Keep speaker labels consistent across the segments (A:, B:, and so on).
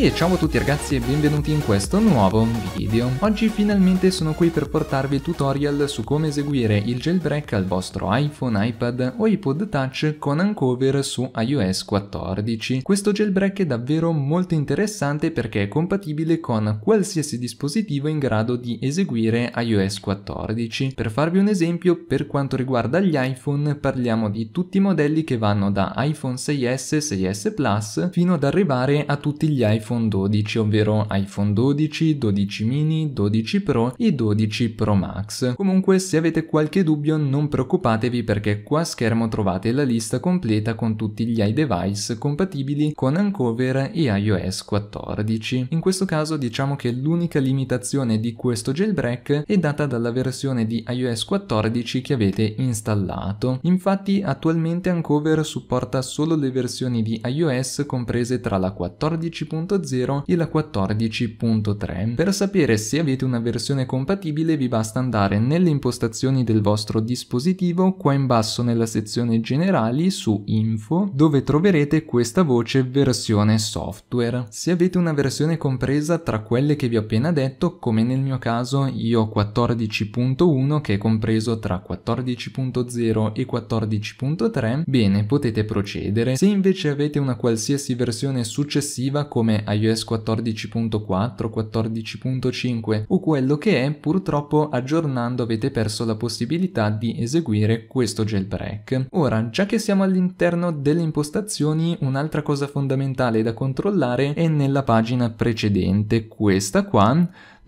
A: E ciao a tutti ragazzi e benvenuti in questo nuovo video. Oggi finalmente sono qui per portarvi il tutorial su come eseguire il jailbreak al vostro iPhone, iPad o iPod Touch con Uncover su iOS 14. Questo jailbreak è davvero molto interessante perché è compatibile con qualsiasi dispositivo in grado di eseguire iOS 14. Per farvi un esempio, per quanto riguarda gli iPhone parliamo di tutti i modelli che vanno da iPhone 6S, 6S Plus fino ad arrivare a tutti gli iPhone iPhone 12, ovvero iPhone 12, 12 mini, 12 Pro e 12 Pro Max. Comunque se avete qualche dubbio non preoccupatevi perché qua a schermo trovate la lista completa con tutti gli iDevice compatibili con Uncover e iOS 14. In questo caso diciamo che l'unica limitazione di questo jailbreak è data dalla versione di iOS 14 che avete installato. Infatti attualmente Uncover supporta solo le versioni di iOS comprese tra la 14.0 14.0 e la 14.3. Per sapere se avete una versione compatibile vi basta andare nelle impostazioni del vostro dispositivo qua in basso nella sezione generali su info dove troverete questa voce versione software. Se avete una versione compresa tra quelle che vi ho appena detto come nel mio caso io ho 14.1 che è compreso tra 14.0 e 14.3 bene potete procedere. Se invece avete una qualsiasi versione successiva come iOS 14.4, 14.5 o quello che è, purtroppo aggiornando avete perso la possibilità di eseguire questo jailbreak. Ora, già che siamo all'interno delle impostazioni, un'altra cosa fondamentale da controllare è nella pagina precedente, questa qua,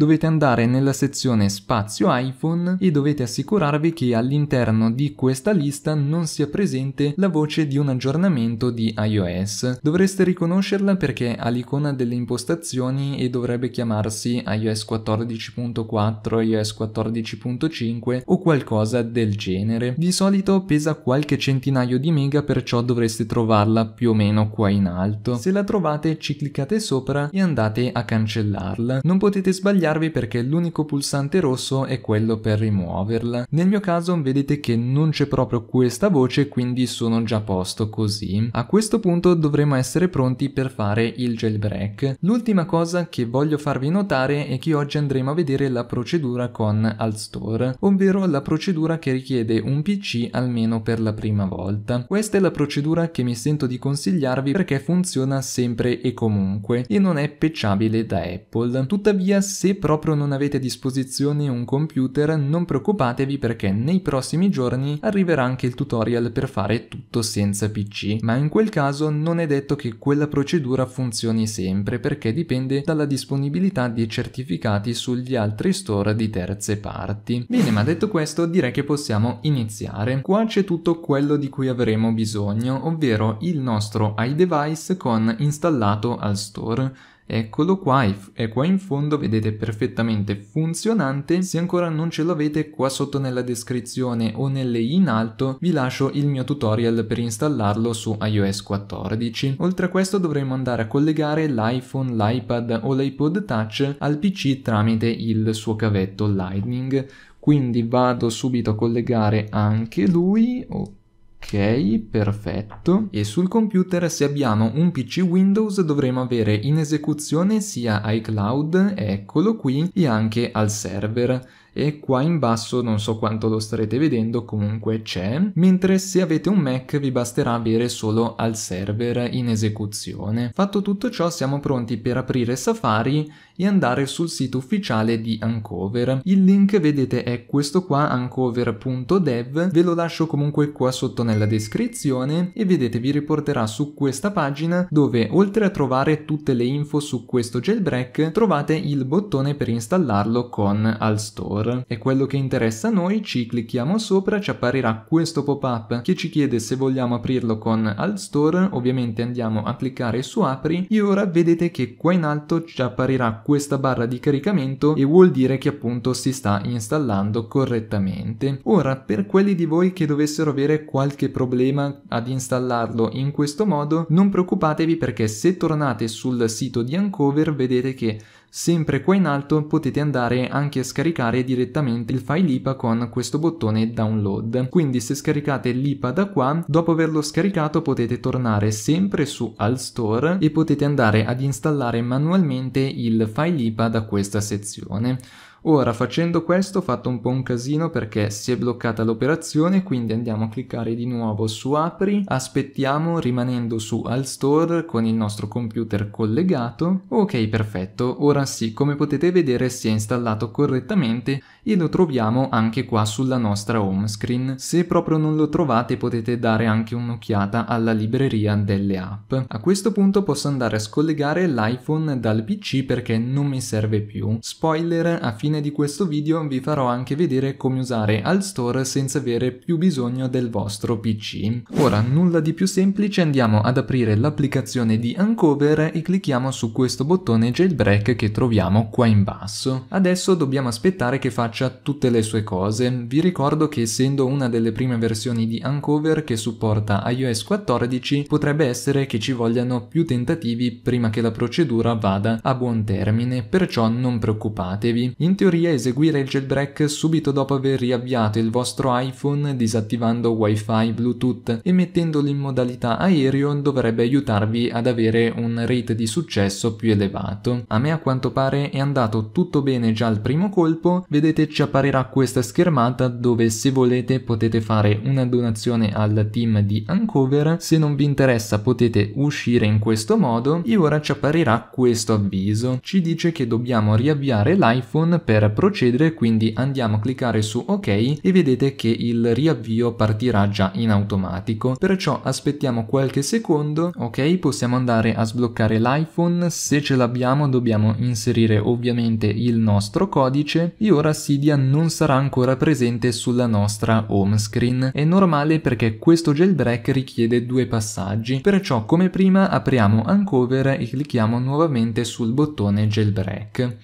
A: dovete andare nella sezione spazio iPhone e dovete assicurarvi che all'interno di questa lista non sia presente la voce di un aggiornamento di iOS. Dovreste riconoscerla perché ha l'icona delle impostazioni e dovrebbe chiamarsi iOS 14.4, iOS 14.5 o qualcosa del genere. Di solito pesa qualche centinaio di mega perciò dovreste trovarla più o meno qua in alto. Se la trovate ci cliccate sopra e andate a cancellarla. Non potete sbagliare spiegarvi perché l'unico pulsante rosso è quello per rimuoverla. Nel mio caso vedete che non c'è proprio questa voce quindi sono già posto così. A questo punto dovremo essere pronti per fare il jailbreak. L'ultima cosa che voglio farvi notare è che oggi andremo a vedere la procedura con Alt Store, ovvero la procedura che richiede un PC almeno per la prima volta. Questa è la procedura che mi sento di consigliarvi perché funziona sempre e comunque e non è pecciabile da Apple. Tuttavia se proprio non avete a disposizione un computer, non preoccupatevi perché nei prossimi giorni arriverà anche il tutorial per fare tutto senza PC, ma in quel caso non è detto che quella procedura funzioni sempre perché dipende dalla disponibilità di certificati sugli altri store di terze parti. Bene, ma detto questo direi che possiamo iniziare. Qua c'è tutto quello di cui avremo bisogno, ovvero il nostro iDevice con installato al store Eccolo qua è qua in fondo vedete perfettamente funzionante. Se ancora non ce l'avete qua sotto nella descrizione o nelle in alto vi lascio il mio tutorial per installarlo su iOS 14. Oltre a questo dovremo andare a collegare l'iPhone, l'iPad o l'iPod Touch al PC tramite il suo cavetto Lightning. Quindi vado subito a collegare anche lui, ok Ok, perfetto. E sul computer se abbiamo un PC Windows dovremo avere in esecuzione sia iCloud, eccolo qui, e anche al server e qua in basso non so quanto lo starete vedendo comunque c'è mentre se avete un Mac vi basterà avere solo al server in esecuzione. Fatto tutto ciò siamo pronti per aprire Safari e andare sul sito ufficiale di Uncover. Il link vedete è questo qua uncover.dev ve lo lascio comunque qua sotto nella descrizione e vedete vi riporterà su questa pagina dove oltre a trovare tutte le info su questo jailbreak trovate il bottone per installarlo con All Store store. E quello che interessa a noi, ci clicchiamo sopra, ci apparirà questo pop-up che ci chiede se vogliamo aprirlo con alt store, ovviamente andiamo a cliccare su apri e ora vedete che qua in alto ci apparirà questa barra di caricamento e vuol dire che appunto si sta installando correttamente. Ora per quelli di voi che dovessero avere qualche problema ad installarlo in questo modo non preoccupatevi perché se tornate sul sito di Uncover vedete che Sempre qua in alto potete andare anche a scaricare direttamente il file IPA con questo bottone download. Quindi se scaricate l'IPA da qua, dopo averlo scaricato potete tornare sempre su al store e potete andare ad installare manualmente il file IPA da questa sezione. Ora facendo questo ho fatto un po' un casino perché si è bloccata l'operazione quindi andiamo a cliccare di nuovo su apri, aspettiamo rimanendo su al store con il nostro computer collegato. Ok perfetto, ora sì come potete vedere si è installato correttamente e lo troviamo anche qua sulla nostra home screen. Se proprio non lo trovate potete dare anche un'occhiata alla libreria delle app. A questo punto posso andare a scollegare l'iPhone dal PC perché non mi serve più. Spoiler a fine fine di questo video vi farò anche vedere come usare Altstore senza avere più bisogno del vostro PC. Ora, nulla di più semplice, andiamo ad aprire l'applicazione di Uncover e clicchiamo su questo bottone jailbreak che troviamo qua in basso. Adesso dobbiamo aspettare che faccia tutte le sue cose. Vi ricordo che essendo una delle prime versioni di Uncover che supporta iOS 14, potrebbe essere che ci vogliano più tentativi prima che la procedura vada a buon termine, perciò non preoccupatevi. Intanto teoria eseguire il jailbreak subito dopo aver riavviato il vostro iPhone disattivando WiFi, Bluetooth e mettendolo in modalità aereo dovrebbe aiutarvi ad avere un rate di successo più elevato. A me a quanto pare è andato tutto bene già al primo colpo, vedete ci apparirà questa schermata dove se volete potete fare una donazione al team di Uncover, se non vi interessa potete uscire in questo modo e ora ci apparirà questo avviso. Ci dice che dobbiamo riavviare l'iPhone per per procedere quindi andiamo a cliccare su ok e vedete che il riavvio partirà già in automatico perciò aspettiamo qualche secondo ok possiamo andare a sbloccare l'iPhone se ce l'abbiamo dobbiamo inserire ovviamente il nostro codice e ora Cydia non sarà ancora presente sulla nostra home screen è normale perché questo jailbreak richiede due passaggi perciò come prima apriamo Uncover e clicchiamo nuovamente sul bottone jailbreak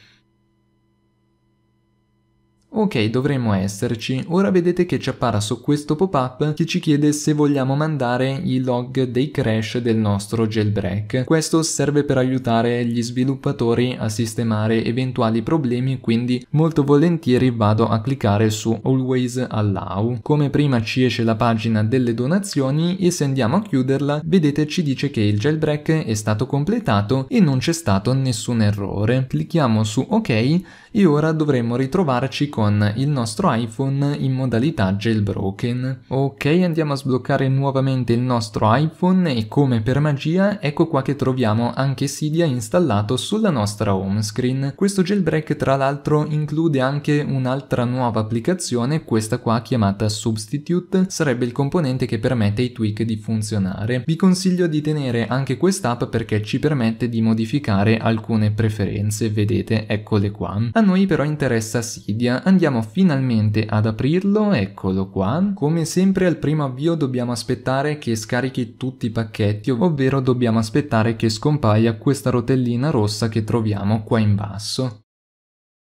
A: Ok, dovremmo esserci. Ora vedete che ci appara su questo pop-up che ci chiede se vogliamo mandare i log dei crash del nostro jailbreak. Questo serve per aiutare gli sviluppatori a sistemare eventuali problemi, quindi molto volentieri vado a cliccare su Always Allow. Come prima ci esce la pagina delle donazioni e se andiamo a chiuderla, vedete ci dice che il jailbreak è stato completato e non c'è stato nessun errore. Clicchiamo su OK e ora dovremmo ritrovarci con il nostro iPhone in modalità jailbroken. Ok, andiamo a sbloccare nuovamente il nostro iPhone e come per magia ecco qua che troviamo anche Cydia installato sulla nostra home screen. Questo jailbreak tra l'altro include anche un'altra nuova applicazione, questa qua chiamata Substitute, sarebbe il componente che permette ai tweak di funzionare. Vi consiglio di tenere anche quest'app perché ci permette di modificare alcune preferenze, vedete, eccole qua noi però interessa Sidia, andiamo finalmente ad aprirlo, eccolo qua. Come sempre al primo avvio dobbiamo aspettare che scarichi tutti i pacchetti, ovvero dobbiamo aspettare che scompaia questa rotellina rossa che troviamo qua in basso.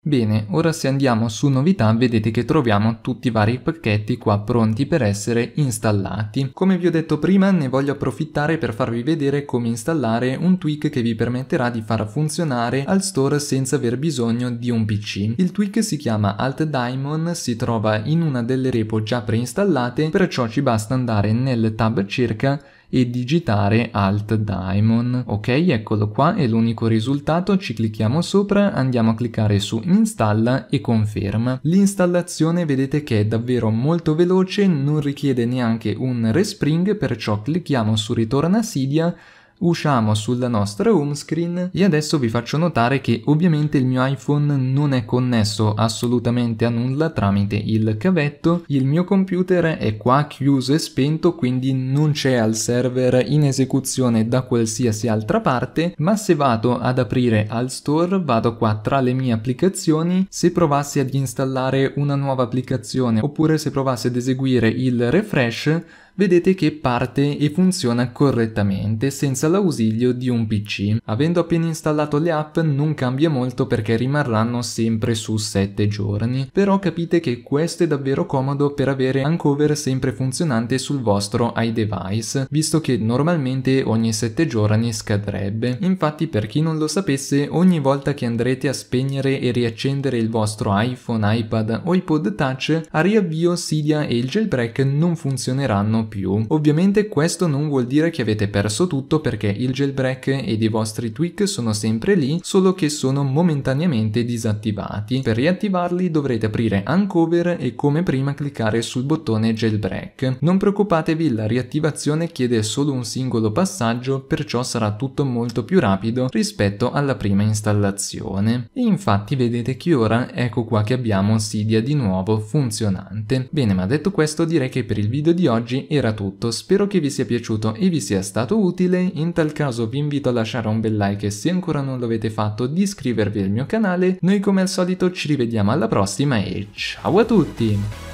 A: Bene, ora se andiamo su novità vedete che troviamo tutti i vari pacchetti qua pronti per essere installati. Come vi ho detto prima ne voglio approfittare per farvi vedere come installare un tweak che vi permetterà di far funzionare al store senza aver bisogno di un PC. Il tweak si chiama Alt Diamond, si trova in una delle repo già preinstallate, perciò ci basta andare nel tab cerca e digitare Alt diamond Ok, eccolo qua, è l'unico risultato, ci clicchiamo sopra, andiamo a cliccare su installa e conferma. L'installazione vedete che è davvero molto veloce, non richiede neanche un respring, perciò clicchiamo su ritorna sidia usciamo sulla nostra home screen e adesso vi faccio notare che ovviamente il mio iPhone non è connesso assolutamente a nulla tramite il cavetto, il mio computer è qua chiuso e spento quindi non c'è al server in esecuzione da qualsiasi altra parte, ma se vado ad aprire al store vado qua tra le mie applicazioni, se provassi ad installare una nuova applicazione oppure se provassi ad eseguire il refresh vedete che parte e funziona correttamente senza l'ausilio di un PC. Avendo appena installato le app non cambia molto perché rimarranno sempre su 7 giorni, però capite che questo è davvero comodo per avere Uncover sempre funzionante sul vostro iDevice, visto che normalmente ogni 7 giorni scadrebbe. Infatti per chi non lo sapesse, ogni volta che andrete a spegnere e riaccendere il vostro iPhone, iPad o iPod Touch, a riavvio Cydia e il jailbreak non funzioneranno più. Ovviamente questo non vuol dire che avete perso tutto perché il jailbreak ed i vostri tweak sono sempre lì, solo che sono momentaneamente disattivati. Per riattivarli dovrete aprire Uncover e come prima cliccare sul bottone jailbreak. Non preoccupatevi, la riattivazione chiede solo un singolo passaggio, perciò sarà tutto molto più rapido rispetto alla prima installazione. E infatti vedete che ora ecco qua che abbiamo Cydia di nuovo funzionante. Bene, ma detto questo direi che per il video di oggi è era tutto, spero che vi sia piaciuto e vi sia stato utile, in tal caso vi invito a lasciare un bel like se ancora non l'avete fatto di iscrivervi al mio canale, noi come al solito ci rivediamo alla prossima e ciao a tutti!